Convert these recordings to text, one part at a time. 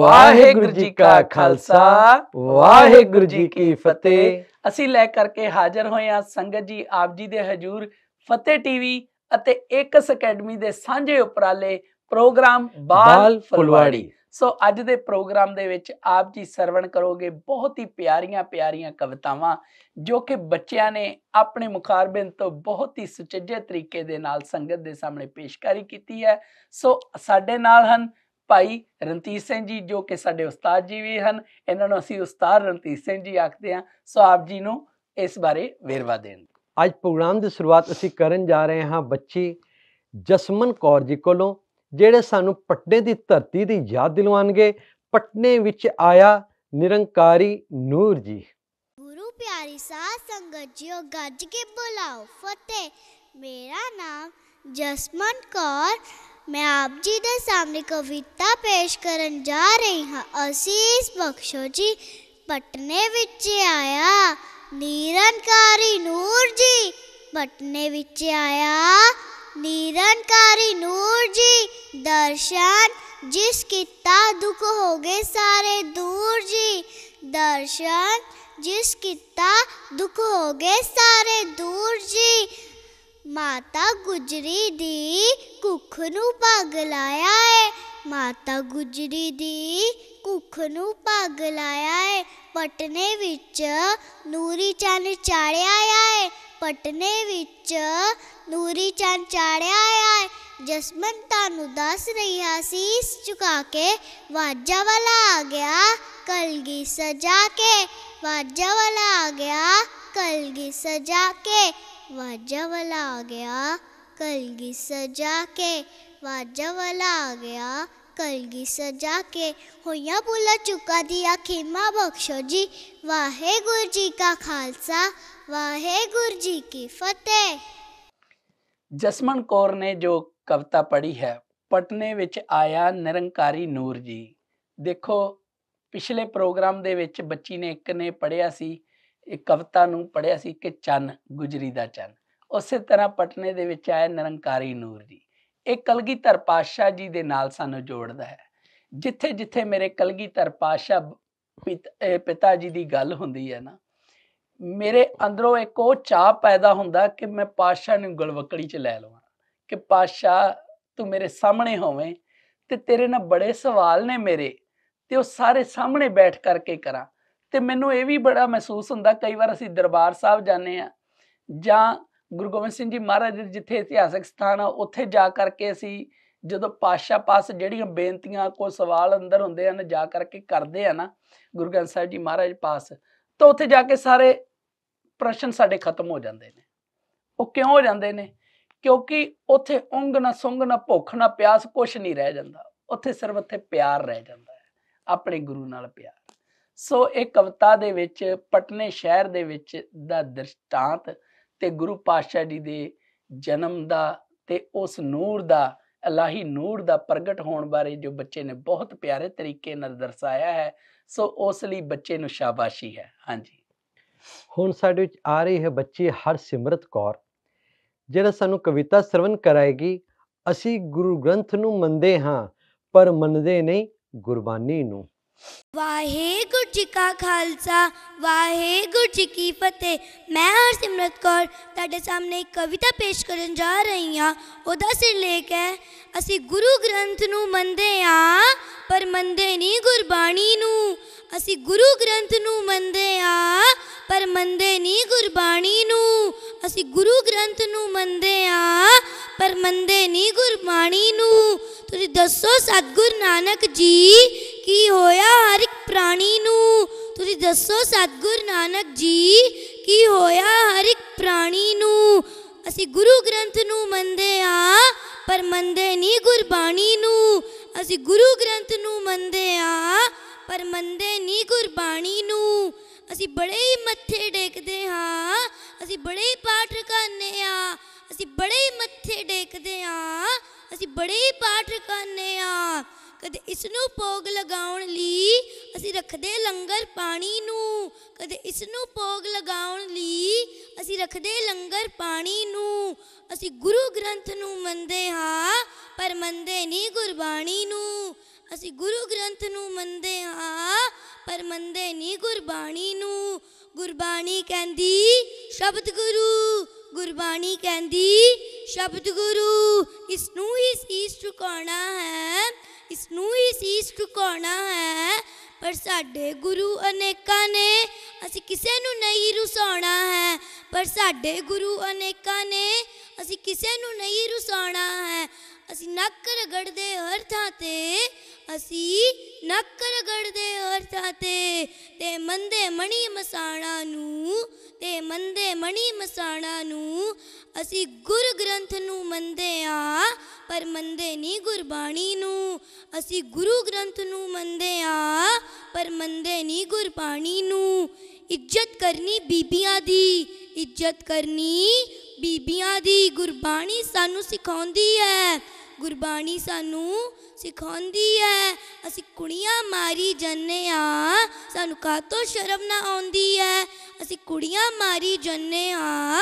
ਵਾਹਿਗੁਰੂ ਜੀ ਕਾ ਖਾਲਸਾ ਵਾਹਿਗੁਰੂ ਜੀ ਕੀ ਫਤਿਹ ਅਸੀਂ ਲੈ ਕਰਕੇ ਹਾਜ਼ਰ ਹੋਏ ਆ ਸੰਗਤ ਜੀ ਆਪ ਜੀ ਦੇ ਹਜੂਰ ਫਤਿਹ ਟੀਵੀ ਅਤੇ ਏਕਸ ਅਕੈਡਮੀ ਦੇ ਸਾਂਝੇ ਉਪਰਾਲੇ ਪ੍ਰੋਗਰਾਮ ਬਾਲ ਫੁਲਵਾੜੀ ਸੋ ਅੱਜ ਦੇ ਪ੍ਰੋਗਰਾਮ ਦੇ ਵਿੱਚ ਆਪ ਜੀ ਸਰਵਣ ਕਰੋਗੇ ਬਹੁਤ ਹੀ ਪਿਆਰੀਆਂ ਪਿਆਰੀਆਂ ਕਵਿਤਾਵਾਂ ਜੋ ਕਿ ਬੱਚਿਆਂ ਨੇ ਆਪਣੇ ਮੁਖਾਰਬਿੰਦ ਤੋਂ ਬਹੁਤ ਹੀ ਸੁਚੱਜੇ ਤਰੀਕੇ ਦੇ ਨਾਲ ਸੰਗਤ ਦੇ ਸਾਹਮਣੇ ਪੇਸ਼ਕਾਰੀ ਕੀਤੀ ਹੈ ਸੋ ਸਾਡੇ ਨਾਲ ਹਨ ਭਾਈ ਰਣਜੀਤ ਸਿੰਘ ਜੀ ਜੋ ਕਿ ਸਾਡੇ ਉਸਤਾਦ ਜੀ ਵੀ ਹਨ ਇਹਨਾਂ ਨੂੰ ਅਸੀਂ ਉਸਤਾਦ ਰਣਜੀਤ ਸਿੰਘ ਜੀ ਆਖਦੇ ਹਾਂ ਸੋ ਆਪ ਜੀ ਨੂੰ ਇਸ ਬਾਰੇ ਵੇਰਵਾ ਦੇਣ ਅੱਜ ਪ੍ਰੋਗਰਾਮ ਦੀ ਸ਼ੁਰੂਆਤ ਅਸੀਂ ਕਰਨ ਜਾ ਰਹੇ ਹਾਂ ਬੱਚੀ ਜਸਮਨ ਕੌਰ ਜੀ ਕੋਲੋਂ ਜਿਹੜੇ ਸਾਨੂੰ ਪਟਨੇ ਦੀ ਧਰਤੀ ਦੀ ਯਾਦ ਦਿਲਵਾਣਗੇ ਪਟਨੇ ਵਿੱਚ ਆਇਆ ਨਿਰੰਕਾਰੀ ਨੂਰ ਜੀ ਗੁਰੂ ਪਿਆਰੀ ਸਾਧ ਸੰਗਤ ਜੀਓ ਗੱਜ ਕੇ ਬੁਲਾਓ ਫਤਿਹ ਮੇਰਾ ਨਾਮ ਜਸਮਨ ਕੌਰ मैं आप जी के सामने कविता पेश कर जा रही हाँ आशीष बख्शो जी पटने आया निरंकारी नूर जी पटने आया निरंकारी नूर जी दर्शन जिस किता दुख हो गए सारे दूर जी दर्शन जिस किता दुख हो गए सारे दूर जी ਮਾਤਾ ਗੁਜਰੀ ਦੀ ਕੁੱਖ ਨੂੰ ਪੱਗ ਲਾਇਆ ਏ ਮਾਤਾ ਗੁਜਰੀ ਦੀ ਕੁੱਖ ਨੂੰ ਪੱਗ ਲਾਇਆ ਏ ਪਟਨੇ ਵਿੱਚ ਨੂਰੀ ਚੰਨ ਚਾੜਿਆ ਆਇਆ ਏ ਪਟਨੇ ਵਿੱਚ ਨੂਰੀ ਚੰਨ ਚਾੜਿਆ ਆਇਆ ਏ ਜਸਮਨ ਤੁਹਾਨੂੰ ਦੱਸ ਰਿਹਾ ਸੀ ਇਸ ਚੁਕਾ ਕੇ ਵਾਜਾ ਵਾਲਾ ਆ ਗਿਆ ਕਲਗੀ ਸਜਾ ਕੇ ਵਾਜਾ ਵਾਲਾ ਆ ਗਿਆ ਕਲਗੀ ਸਜਾ ਕੇ ਵਾਜਾ ਵਾਲਾ ਆ ਗਿਆ ਕਲਗੀ ਸਜਾ ਕੇ ਵਾਜਾ ਵਾਲਾ ਆ ਗਿਆ ਕਲਗੀ ਸਜਾ ਕੇ ਹੋਇਆ ਬੁਲਾ ਚੁੱਕਾ ਆਖੀ ਮਾ ਬਖਸ਼ੋ ਜੀ ਵਾਹਿਗੁਰੂ ਜੀ ਕਾ ਖਾਲਸਾ ਵਾਹਿਗੁਰੂ ਜੀ ਕੀ ਫਤਿਹ ਜਸਮਨ ਕੌਰ ਨੇ ਜੋ ਕਵਿਤਾ ਪੜ੍ਹੀ ਹੈ ਪਟਨੇ ਵਿੱਚ ਆਇਆ ਨਿਰੰਕਾਰੀ ਨੂਰ ਜੀ ਦੇਖੋ ਪਿਛਲੇ ਪ੍ਰੋਗਰਾਮ ਦੇ ਵਿੱਚ ਬੱਚੀ ਨੇ ਇੱਕ ਨੇ ਪੜਿਆ ਸੀ ਇੱਕ ਕਵਿਤਾ ਨੂੰ ਪੜਿਆ ਸੀ ਕਿ ਚੰਨ ਗੁਜਰੀ ਦਾ ਚੰਨ ਉਸੇ ਤਰ੍ਹਾਂ ਪਟਨੇ ਦੇ ਵਿੱਚ ਆਇਆ ਨਰੰਕਾਰੀ ਨੂਰ ਜੀ ਇਹ ਕਲਗੀਧਰ ਪਾਸ਼ਾ ਜੀ ਦੇ ਨਾਲ ਸਾਨੂੰ ਜੋੜਦਾ ਹੈ ਜਿੱਥੇ ਜਿੱਥੇ ਮੇਰੇ ਕਲਗੀਧਰ ਪਾਸ਼ਾ ਪਿਤਾ ਜੀ ਦੀ ਗੱਲ ਹੁੰਦੀ ਹੈ ਨਾ ਮੇਰੇ ਅੰਦਰੋਂ ਇੱਕ ਉਹ ਚਾਹ ਪੈਦਾ ਹੁੰਦਾ ਕਿ ਮੈਂ ਪਾਸ਼ਾ ਨੂੰ ਗਲਵਕੜੀ 'ਚ ਲੈ ਲਵਾਂ ਕਿ ਪਾਸ਼ਾ ਤੂੰ ਮੇਰੇ ਸਾਹਮਣੇ ਹੋਵੇਂ ਤੇ ਤੇਰੇ ਨਾਲ ਬੜੇ ਸਵਾਲ ਨੇ ਮੇਰੇ ਤੇ ਉਹ ਸਾਰੇ ਸਾਹਮਣੇ ਬੈਠ ਕਰਕੇ ਕਰਾਂ ਤੇ ਮੈਨੂੰ ਇਹ ਵੀ ਬੜਾ ਮਹਿਸੂਸ ਹੁੰਦਾ ਕਈ ਵਾਰ ਅਸੀਂ ਦਰਬਾਰ ਸਾਹਿਬ ਜਾਂਦੇ ਆ ਜਾਂ ਗੁਰੂ ਗੋਬਿੰਦ ਸਿੰਘ ਜੀ ਮਹਾਰਾਜ ਦੇ ਜਿੱਥੇ ਇਤਿਹਾਸਕ ਸਥਾਨ ਆ ਉੱਥੇ ਜਾ ਕਰਕੇ ਅਸੀਂ ਜਦੋਂ ਪਾਸ਼ਾ ਪਾਸ ਜਿਹੜੀਆਂ ਬੇਨਤੀਆਂ ਕੋ ਸਵਾਲ ਅੰਦਰ ਹੁੰਦੇ ਹਨ ਜਾ ਕਰਕੇ ਕਰਦੇ ਆ ਨਾ ਗੁਰੂ ਗ੍ਰੰਥ ਸਾਹਿਬ ਜੀ ਮਹਾਰਾਜ ਪਾਸ ਤਾਂ ਉੱਥੇ ਜਾ ਕੇ ਸਾਰੇ ਪ੍ਰਸ਼ਨ ਸਾਡੇ ਖਤਮ ਹੋ ਜਾਂਦੇ ਨੇ ਉਹ ਕਿਉਂ ਹੋ ਜਾਂਦੇ ਨੇ ਕਿਉਂਕਿ ਉੱਥੇ ਉੰਗ ਨਾ ਸੁੰਗ ਨਾ ਭੁੱਖ ਨਾ ਪਿਆਸ ਕੁਝ ਨਹੀਂ ਰਹਿ ਜਾਂਦਾ ਉੱਥੇ ਸਿਰਫ ਉੱਥੇ ਪਿਆਰ ਰਹਿ ਜਾਂਦਾ ਹੈ ਆਪਣੇ ਗੁਰੂ ਨਾਲ ਪਿਆਰ ਸੋ ਇਹ ਕਵਿਤਾ ਦੇ ਵਿੱਚ ਪਟਨੇ ਸ਼ਹਿਰ ਦੇ ਵਿੱਚ ਦਾ ਦ੍ਰਿਸ਼ਟਾਂਤ ਤੇ ਗੁਰੂ ਪਾਤਸ਼ਾਹ ਜੀ ਦੇ ਜਨਮ ਦਾ ਤੇ ਉਸ ਨੂਰ ਦਾ ਇਲਾਹੀ ਨੂਰ ਦਾ ਪ੍ਰਗਟ ਹੋਣ ਬਾਰੇ ਜੋ ਬੱਚੇ ਨੇ ਬਹੁਤ ਪਿਆਰੇ ਤਰੀਕੇ ਨਾਲ ਦਰਸਾਇਆ ਹੈ ਸੋ ਉਸ ਲਈ ਬੱਚੇ ਨੂੰ ਸ਼ਾਬਾਸ਼ੀ ਹੈ ਹਾਂਜੀ ਹੁਣ ਸਾਡੇ ਵਿੱਚ ਆ ਰਹੀ ਹੈ ਬੱਚੀ ਹਰ ਸਿਮਰਤ ਕੌਰ ਜਿਹੜਾ ਸਾਨੂੰ ਕਵਿਤਾ ਸਰਵਨ ਕਰਾਏਗੀ ਅਸੀਂ ਗੁਰੂ ਗ੍ਰੰਥ ਨੂੰ ਮੰਨਦੇ ਹਾਂ ਪਰ ਮੰਨਦੇ ਨਹੀਂ ਗੁਰਬਾਨੀ ਨੂੰ ਵਾਹਿਗੁਰੂ ਜੀ ਕਾ ਖਾਲਸਾ ਵਾਹਿਗੁਰੂ ਜੀ ਕੀ ਫਤਿਹ ਮੈਂ ਹਰਸਿਮਰਤ ਕੌਰ ਤੁਹਾਡੇ ਸਾਹਮਣੇ ਇੱਕ ਕਵਿਤਾ ਪੇਸ਼ ਕਰਨ ਜਾ ਰਹੀ ਹਾਂ ਉਹਦਾ ਸਿਰਲੇਖ ਹੈ ਅਸੀਂ ਗੁਰੂ ਗ੍ਰੰਥ ਨੂੰ ਮੰਨਦੇ ਆ ਪਰ ਮੰਨਦੇ ਨਹੀਂ ਗੁਰਬਾਣੀ ਨੂੰ ਅਸੀਂ ਗੁਰੂ ਗ੍ਰੰਥ ਨੂੰ ਮੰਨਦੇ ਆ ਪਰ ਮੰਨਦੇ ਨਹੀਂ ਗੁਰਬਾਣੀ ਨੂੰ ਅਸੀਂ ਗੁਰੂ ਗ੍ਰੰਥ ਨੂੰ ਮੰਨਦੇ ਆ ਪਰ ਮੰਨਦੇ ਨਹੀਂ ਗੁਰਬਾਣੀ ਨੂੰ ਤੁਸੀਂ ਦੱਸੋ ਸਤਗੁਰ ਨਾਨਕ ਜੀ ਕੀ ਹੋਇਆ ਹਰ ਇੱਕ ਪ੍ਰਾਣੀ ਨੂੰ ਤੁਸੀਂ ਦੱਸੋ ਸਤਗੁਰ ਨਾਨਕ ਜੀ ਕੀ ਹੋਇਆ ਹਰ ਇੱਕ ਪ੍ਰਾਣੀ ਨੂੰ ਅਸੀਂ ਗੁਰੂ ਗ੍ਰੰਥ ਨੂੰ ਮੰਨਦੇ ਆ ਪਰ ਮੰਨਦੇ ਨਹੀਂ ਗੁਰਬਾਣੀ ਨੂੰ ਅਸੀਂ ਗੁਰੂ ਗ੍ਰੰਥ ਨੂੰ ਮੰਨਦੇ ਆ ਪਰ ਮੰਨਦੇ ਨਹੀਂ ਗੁਰਬਾਣੀ ਨੂੰ ਅਸੀਂ ਬੜੇ ਹੀ ਮੱਥੇ ਡੇਕਦੇ ਹਾਂ ਅਸੀਂ ਬੜੇ ਹੀ ਪਾਠ ਕਰਨੇ ਆ ਅਸੀਂ ਬੜੇ ਹੀ ਮੱਥੇ ਡੇਕਦੇ ਆ ਅਸੀਂ ਬੜੇ ਹੀ ਪਾਠ ਕਰਨੇ ਆ ਕਦੇ ਇਸ ਨੂੰ ਪੋਗ ਲਗਾਉਣ ਲਈ ਅਸੀਂ ਰੱਖਦੇ ਲੰਗਰ ਪਾਣੀ ਨੂੰ ਕਦੇ ਇਸ ਨੂੰ ਪੋਗ ਲਗਾਉਣ ਲਈ ਅਸੀਂ ਰੱਖਦੇ ਲੰਗਰ ਪਾਣੀ ਨੂੰ ਅਸੀਂ ਗੁਰੂ ਗ੍ਰੰਥ ਨੂੰ ਮੰਨਦੇ ਹਾਂ ਪਰ ਮੰਨਦੇ ਨਹੀਂ ਗੁਰਬਾਣੀ ਨੂੰ ਅਸੀਂ ਗੁਰੂ ਗ੍ਰੰਥ ਨੂੰ ਮੰਨਦੇ ਹਾਂ ਪਰ ਮੰਨਦੇ ਨਹੀਂ ਗੁਰਬਾਣੀ ਨੂੰ ਗੁਰਬਾਣੀ ਕਹਿੰਦੀ ਸ਼ਬਦ ਗੁਰੂ ਗੁਰਬਾਣੀ ਕਹਿੰਦੀ ਸ਼ਬਦ ਗੁਰੂ ਇਸ ਨੂੰ ਹੀ ਸੀਸ ਝੁਕਾਉਣਾ ਹੈ ਇਸ ਨੂੰ ਹੀ ਸੀਸ ਝੁਕਾਉਣਾ ਹੈ ਪਰ ਸਾਡੇ ਗੁਰੂ ਅਨੇਕਾਂ ਨੇ ਅਸੀਂ ਕਿਸੇ ਨੂੰ ਨਹੀਂ ਰੁਸਾਉਣਾ ਹੈ ਪਰ ਸਾਡੇ ਗੁਰੂ ਅਨੇਕਾਂ ਨੇ ਅਸੀਂ ਕਿਸੇ ਨੂੰ ਨਹੀਂ ਰੁਸਾਉਣਾ ਹੈ ਅਸੀਂ ਨੱਕ ਰਗੜਦੇ ਹਰ ਥਾਂ ਤੇ ਅਸੀਂ ਨੱਕ ਰਗੜਦੇ ਹਰ ਥਾਂ ਤੇ ਤੇ ਮੰਦੇ ਮਣੀ ਮਸਾਣਾ ਨੂੰ ਤੇ ਮੰਦੇ ਮਣੀ ਮਸਾਣਾ ਨੂੰ ਅਸੀਂ ਗੁਰ ਗ੍ਰੰਥ ਨੂੰ ਮੰਦੇ ਆ ਪਰ ਮੰਦੇ ਨਹੀਂ ਗੁਰਬਾਣੀ ਨੂੰ ਅਸੀਂ ਗੁਰੂ ਗ੍ਰੰਥ ਨੂੰ ਮੰਦੇ ਆ ਪਰ ਮੰਦੇ ਨਹੀਂ ਗੁਰਬਾਣੀ ਨੂੰ ਇੱਜ਼ਤ ਕਰਨੀ ਬੀਬੀਆਂ ਦੀ ਇੱਜ਼ਤ ਕਰਨੀ ਬੀਬੀਆਂ ਦੀ ਗੁਰਬਾਣੀ ਸਾਨੂੰ ਸਿਖਾਉਂਦੀ ਹੈ ਗੁਰਬਾਣੀ ਸਾਨੂੰ ਸਿਖਾਉਂਦੀ ਹੈ ਅਸੀਂ ਕੁੜੀਆਂ ਮਾਰੀ ਜੰਨੇ ਆ ਸਾਨੂੰ ਕਾਤੋਂ ਸ਼ਰਮ ਨਾ ਆਉਂਦੀ ਹੈ ਅਸੀਂ ਕੁੜੀਆਂ ਮਾਰੀ ਜੰਨੇ ਆ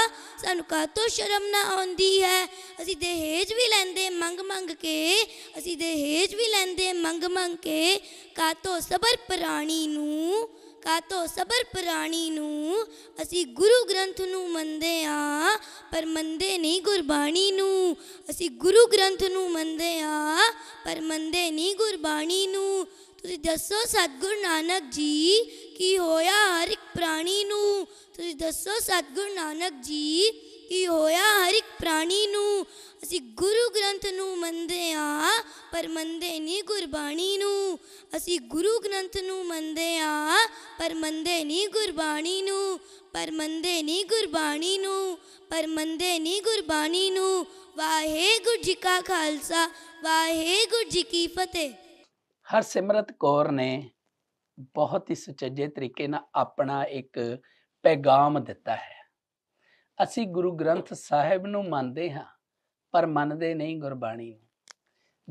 ਸਾਨੂੰ ਕਾਤੋਂ ਸ਼ਰਮ ਨਾ ਆਉਂਦੀ ਹੈ ਅਸੀਂ ਦਹੇਜ ਵੀ ਲੈਂਦੇ ਮੰਗ ਮੰਗ ਕੇ ਅਸੀਂ ਦਹੇਜ ਵੀ ਲੈਂਦੇ ਮੰਗ ਮੰਗ ਕੇ ਕਾਤੋਂ ਸਬਰ ਪ੍ਰਾਣੀ ਨੂੰ ਕਾਤੋ ਸਬਰ ਪ੍ਰਾਣੀ ਨੂੰ ਅਸੀਂ ਗੁਰੂ ਗ੍ਰੰਥ ਨੂੰ ਮੰਨਦੇ ਆ ਪਰ ਮੰਨਦੇ ਨਹੀਂ ਗੁਰਬਾਣੀ ਨੂੰ ਅਸੀਂ ਗੁਰੂ ਗ੍ਰੰਥ ਨੂੰ ਮੰਨਦੇ ਆ ਪਰ ਮੰਨਦੇ ਨਹੀਂ ਗੁਰਬਾਣੀ ਨੂੰ ਤੁਸੀਂ ਦੱਸੋ ਸਤਗੁਰ ਨਾਨਕ ਜੀ ਕੀ ਹੋਇਆ ਹਰ ਇੱਕ ਪ੍ਰਾਣੀ ਨੂੰ ਤੁਸੀਂ ਦੱਸੋ ਸਤਗੁਰ ਨਾਨਕ ਜੀ ਹੀ ਹੋਇਆ ਹਰ ਇੱਕ ਪ੍ਰਾਣੀ ਨੂੰ ਅਸੀਂ ਗੁਰੂ ਗ੍ਰੰਥ ਨੂੰ ਮੰਨਦੇ ਆ ਪਰ ਮੰਨਦੇ ਨਹੀਂ ਗੁਰਬਾਣੀ ਨੂੰ ਅਸੀਂ ਗੁਰੂ ਗ੍ਰੰਥ ਨੂੰ ਮੰਨਦੇ ਆ ਪਰ ਮੰਨਦੇ ਨਹੀਂ ਗੁਰਬਾਣੀ ਨੂੰ ਪਰ ਮੰਨਦੇ ਨਹੀਂ ਗੁਰਬਾਣੀ ਨੂੰ ਪਰ ਮੰਨਦੇ ਨਹੀਂ ਗੁਰਬਾਣੀ ਨੂੰ ਵਾਹਿਗੁਰੂ ਜੀ ਕਾ ਖਾਲਸਾ ਵਾਹਿਗੁਰੂ ਜੀ ਕੀ ਫਤਿਹ ਹਰ ਸਿਮਰਤ ਕੌਰ ਨੇ ਬਹੁਤ ਹੀ ਸੁਚੱਜੇ ਤਰੀਕੇ ਨਾਲ ਆਪਣਾ ਇੱਕ ਪੈਗਾਮ ਦਿੱਤਾ ਹੈ ਅਸੀਂ ਗੁਰੂ ਗ੍ਰੰਥ ਸਾਹਿਬ ਨੂੰ ਮੰਨਦੇ ਹਾਂ ਪਰ ਮੰਨਦੇ ਨਹੀਂ ਗੁਰਬਾਣੀ ਨੂੰ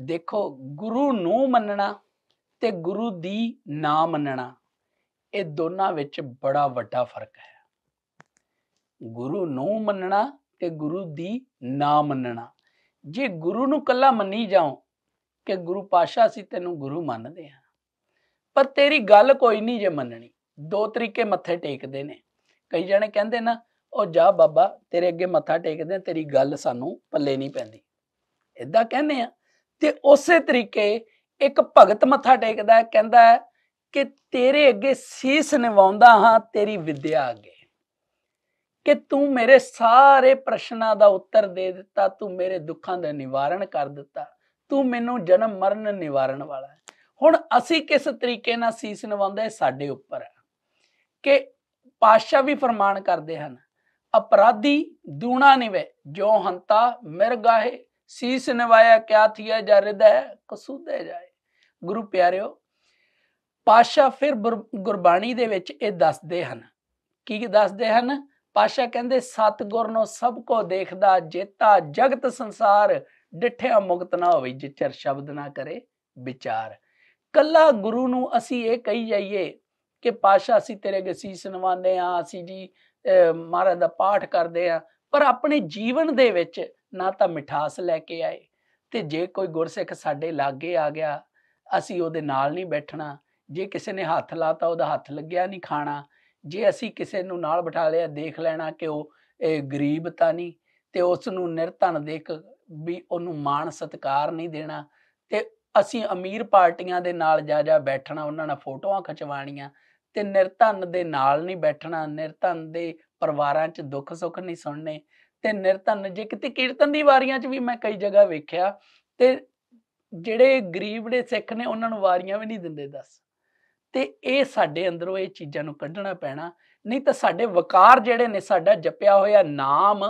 ਦੇਖੋ ਗੁਰੂ ਨੂੰ ਮੰਨਣਾ ਤੇ ਗੁਰੂ ਦੀ ਨਾ ਮੰਨਣਾ ਇਹ ਦੋਨਾਂ ਵਿੱਚ ਬੜਾ ਵੱਡਾ ਫਰਕ ਹੈ ਗੁਰੂ ਨੂੰ ਮੰਨਣਾ ਤੇ ਗੁਰੂ ਦੀ ਨਾ ਮੰਨਣਾ ਜੇ ਗੁਰੂ ਨੂੰ ਕੱਲਾ ਮੰਨੀ ਜਾਓ ਕਿ ਗੁਰੂ ਪਾਸ਼ਾ ਸੀ ਤੈਨੂੰ ਗੁਰੂ ਮੰਨਦੇ ਆ ਪਰ ਤੇਰੀ ਗੱਲ ਕੋਈ ਨਹੀਂ ਜੇ ਮੰਨਣੀ ਦੋ ਤਰੀਕੇ ਮੱਥੇ ਟੇਕਦੇ ਨੇ ਕਈ ਜਣੇ ਕਹਿੰਦੇ ਨਾ ਉਹ ਜਾ ਬਾਬਾ ਤੇਰੇ ਅੱਗੇ ਮੱਥਾ ਟੇਕਦੇ ਆ ਤੇਰੀ ਗੱਲ ਸਾਨੂੰ ਪੱਲੇ ਨਹੀਂ ਪੈਂਦੀ ਇਦਾਂ ਕਹਿੰਦੇ ਆ ਤੇ ਉਸੇ ਤਰੀਕੇ ਇੱਕ ਭਗਤ ਮੱਥਾ ਟੇਕਦਾ ਹੈ ਕਹਿੰਦਾ ਹੈ ਕਿ ਤੇਰੇ ਅੱਗੇ ਸੀਸ ਨਿਵਾਉਂਦਾ ਹਾਂ ਤੇਰੀ ਵਿਦਿਆ ਅੱਗੇ ਕਿ ਤੂੰ ਮੇਰੇ ਸਾਰੇ ਪ੍ਰਸ਼ਨਾਂ ਦਾ ਉੱਤਰ ਦੇ ਦਿੱਤਾ ਤੂੰ ਮੇਰੇ ਦੁੱਖਾਂ ਦਾ ਨਿਵਾਰਣ ਕਰ ਦਿੱਤਾ ਤੂੰ ਮੈਨੂੰ ਜਨਮ ਮਰਨ ਨਿਵਾਰਨ ਵਾਲਾ ਹੈ ਹੁਣ ਅਸੀਂ ਕਿਸ ਤਰੀਕੇ ਨਾਲ ਸੀਸ ਨਿਵਾਉਂਦੇ ਸਾਡੇ ਉੱਪਰ ਕਿ ਪਾਸ਼ਾ ਵੀ ਫਰਮਾਨ ਕਰਦੇ ਹਨ અપરાધી ਦੂਣਾ ਨਿਵੇ ਜੋ ਹੰਤਾ ગાહે શીશ નિવાયા ક્યાં થયા જા હૃદય કસૂદે ਜਾਏ ਗੁਰੂ ਪਿਆਰਿਓ ਪਾਸ਼ਾ ਫਿਰ ਗੁਰਬਾਣੀ ਦੇ ਵਿੱਚ ਇਹ ਦੱਸਦੇ ਹਨ ਕੀ ਦੱਸਦੇ ਹਨ ਪਾਸ਼ਾ ਕਹਿੰਦੇ ਸਤਗੁਰ ਨੂੰ ਸਭ ਕੋ ਦੇਖਦਾ ਜੇਤਾ ਜਗਤ ਸੰਸਾਰ ਡਿਠਿਆ ਮੁਕਤ ਨਾ ਹੋਵੇ ਜਿਚਰ ਸ਼ਬਦ ਨਾ ਕਰੇ ਵਿਚਾਰ ਕੱਲਾ ਗੁਰੂ ਨੂੰ ਅਸੀਂ ਇਹ ਕਹੀ ਜਾਈਏ ਕਿ ਪਾਸ਼ਾ ਅਸੀਂ ਤੇਰੇ ਗਸੀਸ ਨਵਾਨੇ ਆ ਅਸੀਂ ਜੀ ਮਹਾਰਾਜ ਦਾ ਪਾਠ ਕਰਦੇ ਆ ਪਰ ਆਪਣੇ ਜੀਵਨ ਦੇ ਵਿੱਚ ਨਾ ਤਾਂ ਮਿਠਾਸ ਲੈ ਕੇ ਆਏ ਤੇ ਜੇ ਕੋਈ ਗੁਰਸਿੱਖ ਸਾਡੇ ਲਾਗੇ ਆ ਗਿਆ ਅਸੀਂ ਉਹਦੇ ਨਾਲ ਨਹੀਂ ਬੈਠਣਾ ਜੇ ਕਿਸੇ ਨੇ ਹੱਥ ਲਾਤਾ ਉਹਦਾ ਹੱਥ ਲੱਗਿਆ ਨਹੀਂ ਖਾਣਾ ਜੇ ਅਸੀਂ ਕਿਸੇ ਨੂੰ ਨਾਲ ਬਿਠਾ ਲਿਆ ਦੇਖ ਲੈਣਾ ਕਿ ਉਹ ਗਰੀਬ ਤਾਂ ਨਹੀਂ ਤੇ ਉਸ ਨੂੰ ਨਿਰਧਨ ਦੇਖ ਵੀ ਉਹਨੂੰ ਮਾਣ ਸਤਕਾਰ ਨਹੀਂ ਦੇਣਾ ਤੇ ਅਸੀਂ ਅਮੀਰ ਪਾਰਟੀਆਂ ਦੇ ਨਾਲ ਜਾ ਜਾ ਬੈਠਣਾ ਉਹਨਾਂ ਨਾਲ ਫੋਟੋਆਂ ਖਿਚਵਾਣੀਆਂ ਤੇ ਨਿਰਧਨ ਦੇ ਨਾਲ ਨਹੀਂ ਬੈਠਣਾ ਨਿਰਧਨ ਦੇ ਪਰਿਵਾਰਾਂ 'ਚ ਦੁੱਖ ਸੁੱਖ ਨਹੀਂ ਸੁਣਨੇ ਤੇ ਨਿਰਧਨ ਜੇ ਕਿਤੇ ਕੀਰਤਨ ਦੀ ਵਾਰੀਆਂ 'ਚ ਵੀ ਮੈਂ ਕਈ ਜਗ੍ਹਾ ਵੇਖਿਆ ਤੇ ਜਿਹੜੇ ਗਰੀਬ ਨੇ ਸਿੱਖ ਨੇ ਉਹਨਾਂ ਨੂੰ ਵਾਰੀਆਂ ਵੀ ਨਹੀਂ ਦਿੰਦੇ ਦੱਸ ਤੇ ਇਹ ਸਾਡੇ ਅੰਦਰੋਂ ਇਹ ਚੀਜ਼ਾਂ ਨੂੰ ਕੱਢਣਾ ਪੈਣਾ ਨਹੀਂ ਤਾਂ ਸਾਡੇ ਵਕਾਰ ਜਿਹੜੇ ਨੇ ਸਾਡਾ ਜਪਿਆ ਹੋਇਆ ਨਾਮ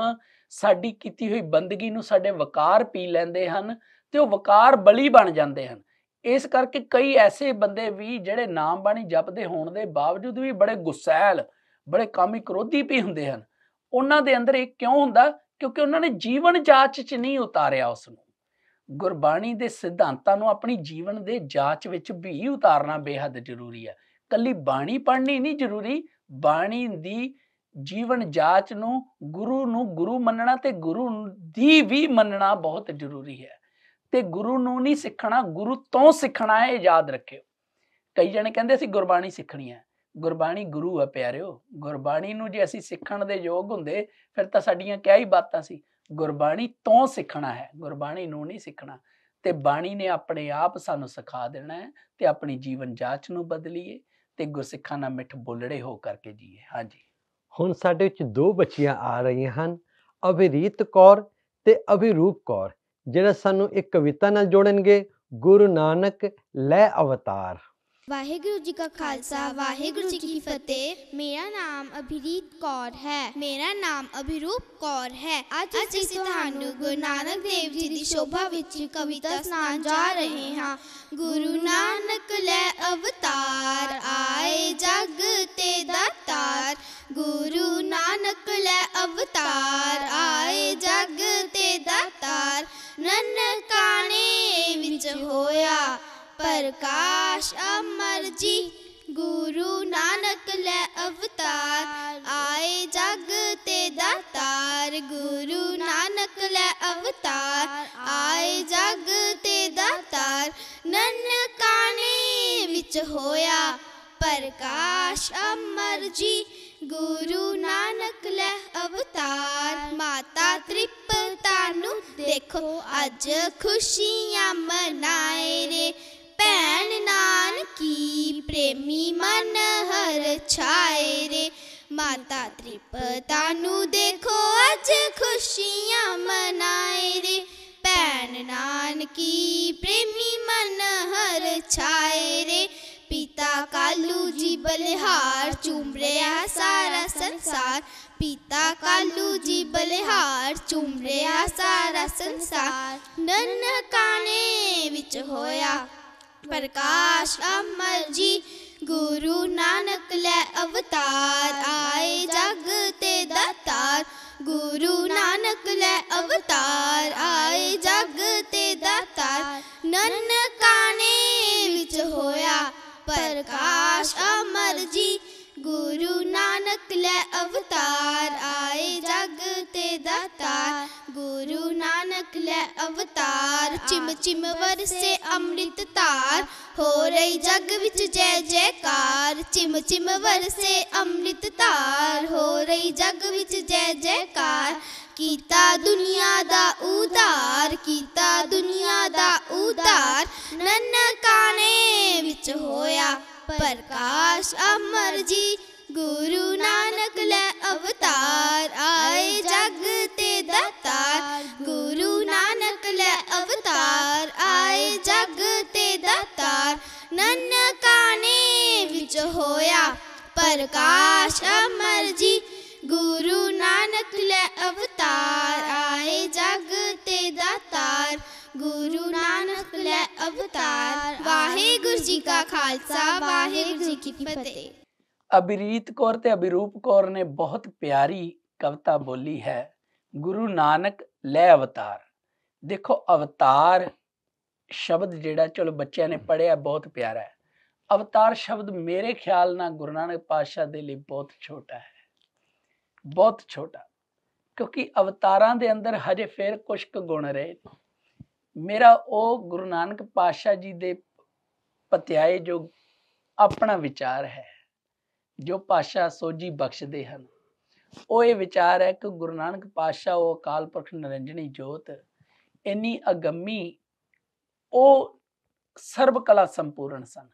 ਸਾਡੀ ਕੀਤੀ ਹੋਈ ਬੰਦਗੀ ਨੂੰ ਸਾਡੇ ਵਕਾਰ ਪੀ ਲੈਂਦੇ ਹਨ ਤੇ ਉਹ ਵਕਾਰ ਬਲੀ ਬਣ ਜਾਂਦੇ ਹਨ ਇਸ ਕਰਕੇ ਕਈ ਐਸੇ ਬੰਦੇ ਵੀ ਜਿਹੜੇ ਨਾਮ ਬਾਣੀ ਜਪਦੇ ਹੋਣ ਦੇ ਬਾਵਜੂਦ ਵੀ ਬੜੇ ਗੁੱਸੈਲ ਬੜੇ ਕਾਮੀ ਕ੍ਰੋਧੀ ਵੀ ਹੁੰਦੇ ਹਨ ਉਹਨਾਂ ਦੇ ਅੰਦਰ ਇਹ ਕਿਉਂ ਹੁੰਦਾ ਕਿਉਂਕਿ ਉਹਨਾਂ ਨੇ ਜੀਵਨ ਜਾਚ 'ਚ ਨਹੀਂ ਉਤਾਰਿਆ ਉਸ ਨੂੰ ਗੁਰਬਾਣੀ ਦੇ ਸਿਧਾਂਤਾਂ ਨੂੰ ਆਪਣੀ ਜੀਵਨ ਦੇ ਜਾਚ ਵਿੱਚ ਵੀ ਉਤਾਰਨਾ ਬੇਹੱਦ ਜ਼ਰੂਰੀ ਹੈ ਕੱਲੀ ਬਾਣੀ ਪੜ੍ਹਨੀ ਨਹੀਂ ਜ਼ਰੂਰੀ ਬਾਣੀ ਦੀ ਜੀਵਨ ਜਾਚ ਨੂੰ ਗੁਰੂ ਨੂੰ ਗੁਰੂ ਮੰਨਣਾ ਤੇ ਗੁਰੂ ਦੀ ਵੀ ਮੰਨਣਾ ਬਹੁਤ ਜ਼ਰੂਰੀ ਹੈ ਤੇ ਗੁਰੂ ਨੂੰ ਨਹੀਂ ਸਿੱਖਣਾ ਗੁਰੂ ਤੋਂ ਸਿੱਖਣਾ ਹੈ ਯਾਦ ਰੱਖਿਓ ਕਈ ਜਣੇ ਕਹਿੰਦੇ ਅਸੀਂ ਗੁਰਬਾਣੀ ਸਿੱਖਣੀ ਹੈ ਗੁਰਬਾਣੀ ਗੁਰੂ ਆ ਪਿਆਰਿਓ ਗੁਰਬਾਣੀ ਨੂੰ ਜੇ ਅਸੀਂ ਸਿੱਖਣ ਦੇ ਯੋਗ ਹੁੰਦੇ ਫਿਰ ਤਾਂ ਸਾਡੀਆਂ ਕਿਆ ਹੀ ਬਾਤਾਂ ਸੀ ਗੁਰਬਾਣੀ ਤੋਂ ਸਿੱਖਣਾ ਹੈ ਗੁਰਬਾਣੀ ਨੂੰ ਨਹੀਂ ਸਿੱਖਣਾ ਤੇ ਬਾਣੀ ਨੇ ਆਪਣੇ ਆਪ ਸਾਨੂੰ ਸਿਖਾ ਦੇਣਾ ਹੈ ਤੇ ਆਪਣੀ ਜੀਵਨ ਜਾਚ ਨੂੰ ਬਦਲੀਏ ਤੇ ਗੁਰਸਿੱਖਾਂ ਨਾਲ ਮਿੱਠ ਬੋਲੜੇ ਹੋ ਕਰਕੇ ਜੀਏ ਹਾਂਜੀ ਹੁਣ ਸਾਡੇ ਵਿੱਚ ਦੋ ਬੱਚੀਆਂ ਆ ਰਹੀਆਂ ਹਨ ਅਭਿਰੀਤ ਕੌਰ ਤੇ ਅਭਿਰੂਪ ਕੌਰ ਜਿਹੜਾ ਸਾਨੂੰ ਇੱਕ ਕਵਿਤਾ ਨਾਲ ਜੋੜਨਗੇ ਗੁਰੂ ਨਾਨਕ ਲੈ ਅਵਤਾਰ ਵਾਹਿਗੁਰੂ ਜੀ ਕਾ ਖਾਲਸਾ ਵਾਹਿਗੁਰੂ ਜੀ ਕੀ ਫਤਿਹ ਮੇਰਾ ਨਾਮ ਅਭਿਰੀਤ ਕੌਰ ਹੈ ਮੇਰਾ ਨਾਮ ਅਭਿਰੂਪ ਕੌਰ ਹੈ ਅੱਜ ਅਸੀਂ ਤੁਹਾਨੂੰ ਗੁਰੂ ਨਾਨਕ ਦੇਵ ਜੀ ਦੀ ਸ਼ੋਭਾ ਵਿੱਚ ਕਵਿਤਾ ਸੁਣਾਉਣ ਜਾ ਰਹੇ ਹਾਂ ਗੁਰੂ ਨਾਨਕ ਲੈ ਅਵਤਾਰ ਆਏ ਜਗ ਤੇ ਦਾਤਾਰ ਗੁਰੂ ਨਾਨਕ ਲੈ ਅਵਤਾਰ ਆਏ ਜਗ ਤੇ ਦਾਤਾਰ ਕਾਣੇ ਵਿੱਚ ਹੋਇਆ ਪ੍ਰਕਾਸ਼ ਅਮਰ ਜੀ ਗੁਰੂ ਨਾਨਕ ਲੈ ਅਵਤਾਰ ਆਏ ਜਗ ਤੇ ਦਾਤਾਰ ਗੁਰੂ ਨਾਨਕ ਲੈ ਅਵਤਾਰ ਆਏ ਜਗ ਤੇ ਦਾਤਾਰ ਕਾਣੇ ਵਿੱਚ ਹੋਇਆ ਪ੍ਰਕਾਸ਼ ਅਮਰ ਜੀ ਗੁਰੂ ਨਾਨਕ ਲੈ ਅਵਤਾਰ ਮਾਤਾ ਤ੍ਰਿਪ देखो अज खुशियां मनाए रे भैन नान की प्रेमी मन हर छाए रे माता त्रिपता नु देखो अज खुशियां मनाए रे भैन नान की प्रेमी मन हर छाए रे पिता कालू जी बलिहार चूम रहा सारा संसार ਪੀਤਾ ਕਾਲੂ ਜੀ ਬਲਿਹਾਰ ਚੁੰਮ ਰਿਆ ਸਾਰਾ ਸੰਸਾਰ ਕਾਨੇ ਵਿੱਚ ਹੋਇਆ ਪ੍ਰਕਾਸ਼ ਅਮਰ ਜੀ ਗੁਰੂ ਨਾਨਕ ਲੈ ਅਵਤਾਰ ਆਏ ਜਗ ਤੇ ਦਾਤਾਰ ਗੁਰੂ ਨਾਨਕ ਲੈ ਅਵਤਾਰ ਆਏ ਜਗ ਤੇ ਦਾ ਲੈ ਅਵਤਾਰ ਆਏ ਜਗ ਤੇ ਦਾਤਾਰ ਗੁਰੂ ਨਾਨਕ ਲੈ ਅਵਤਾਰ ਚਿਮ ਚਿਮ ਵਰਸੇ ਅੰਮ੍ਰਿਤ ਧਾਰ ਹੋ ਰਹੀ ਜਗ ਵਿੱਚ ਜੈ ਜੈਕਾਰ ਚਿਮ ਚਿਮ ਵਰਸੇ ਅੰਮ੍ਰਿਤ ਧਾਰ ਹੋ ਰਹੀ ਜਗ ਵਿੱਚ ਜੈ ਜੈਕਾਰ ਕੀਤਾ ਦੁਨੀਆ ਦਾ ਉਦਾਰ ਕੀਤਾ ਦੁਨੀਆ ਦਾ ਉਦਾਰ ਨਨਕਾਣੇ ਵਿੱਚ ਹੋਇਆ ਪ੍ਰਕਾਸ਼ ਅਮਰ ਜੀ ਗੁਰੂ ਨਾਨਕ ਲੈ ਅਵਤਾਰ ਆਏ ਜਗ ਤੇ ਦਾਤਾਰ ਗੁਰੂ ਨਾਨਕ ਲੈ ਅਵਤਾਰ ਆਏ ਜਗ ਤੇ ਦਾਤਾਰ ਨਨਕਾਣੇ ਵਿੱਚ ਹੋਇਆ ਪ੍ਰਕਾਸ਼ ਅਮਰ ਜੀ ਗੁਰੂ ਨਾਨਕ ਲੈ ਅਵਤਾਰ ਆਏ ਜਗ ਤੇ ਦਾਤਾਰ ਗੁਰੂ ਨਾਨਕ ਲੈ ਅਵਤਾਰ ਵਾਹਿਗੁਰੂ ਜੀ ਕਾ ਖਾਲਸਾ ਵਾਹਿਗੁਰੂ ਜੀ ਕੀ ਫਤਿਹ ਅਬਰੀਤ ਕੌਰ ਤੇ ਅਬਿਰੂਪ ਕੌਰ ਨੇ ਬਹੁਤ ਪਿਆਰੀ ਕਵਿਤਾ ਬੋਲੀ ਹੈ ਗੁਰੂ ਨਾਨਕ ਲੈ ਅਵਤਾਰ ਦੇਖੋ ਅਵਤਾਰ ਸ਼ਬਦ ਜਿਹੜਾ ਚਲੋ ਬੱਚਿਆਂ ਨੇ ਪੜਿਆ ਬਹੁਤ ਪਿਆਰਾ ਹੈ ਅਵਤਾਰ ਸ਼ਬਦ ਮੇਰੇ ਖਿਆਲ ਨਾਲ ਗੁਰੂ ਨਾਨਕ ਪਾਤਸ਼ਾਹ ਦੇ ਲਈ ਬਹੁਤ ਛੋਟਾ ਹੈ ਬਹੁਤ ਛੋਟਾ ਕਿਉਂਕਿ ਅਵਤਾਰਾਂ ਦੇ ਅੰਦਰ ਹਜੇ ਫੇਰ ਕੁਝ ਕੁ ਗੁਣ ਰਹੇ ਮੇਰਾ ਉਹ ਗੁਰੂ ਨਾਨਕ ਪਾਤਸ਼ਾਹ ਜੀ ਦੇ ਪਤਿਆਏ ਜੋ ਆਪਣਾ ਵਿਚਾਰ ਹੈ ਜੋ ਪਾਸ਼ਾ ਸੋਜੀ ਬਖਸ਼ਦੇ ਹਨ ਉਹ ਇਹ ਵਿਚਾਰ ਹੈ ਕਿ ਗੁਰੂ ਨਾਨਕ ਪਾਸ਼ਾ ਉਹ ਅਕਾਲ ਪੁਰਖ ਨਰਿੰਜਣੀ ਜੋਤ ਇੰਨੀ ਅਗੰਮੀ ਉਹ ਸਰਬ ਕਲਾ ਸੰਪੂਰਨ ਸਨ